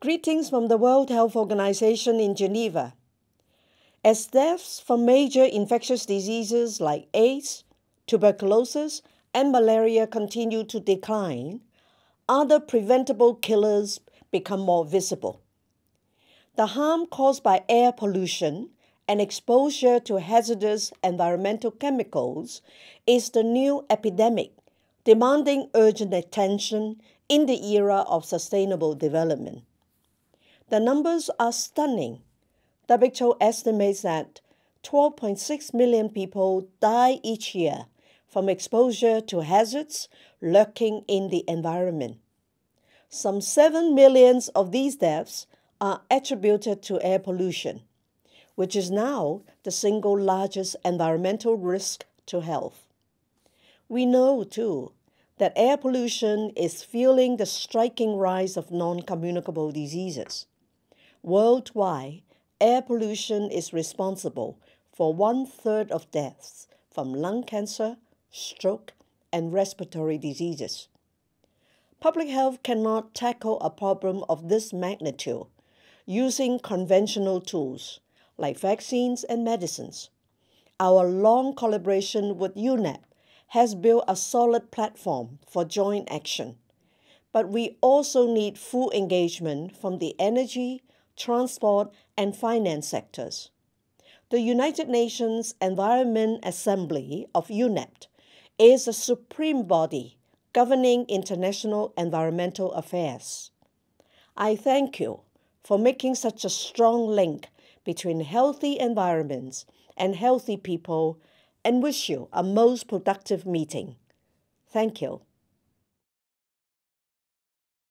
Greetings from the World Health Organization in Geneva. As deaths from major infectious diseases like AIDS, tuberculosis, and malaria continue to decline, other preventable killers become more visible. The harm caused by air pollution and exposure to hazardous environmental chemicals is the new epidemic, demanding urgent attention in the era of sustainable development. The numbers are stunning. WHO estimates that 12.6 million people die each year from exposure to hazards lurking in the environment. Some 7 millions of these deaths are attributed to air pollution, which is now the single largest environmental risk to health. We know, too, that air pollution is fueling the striking rise of non communicable diseases. Worldwide, air pollution is responsible for one third of deaths from lung cancer, stroke, and respiratory diseases. Public health cannot tackle a problem of this magnitude using conventional tools like vaccines and medicines. Our long collaboration with UNEP has built a solid platform for joint action. But we also need full engagement from the energy, transport, and finance sectors. The United Nations Environment Assembly of UNEP is a supreme body governing international environmental affairs. I thank you for making such a strong link between healthy environments and healthy people and wish you a most productive meeting. Thank you.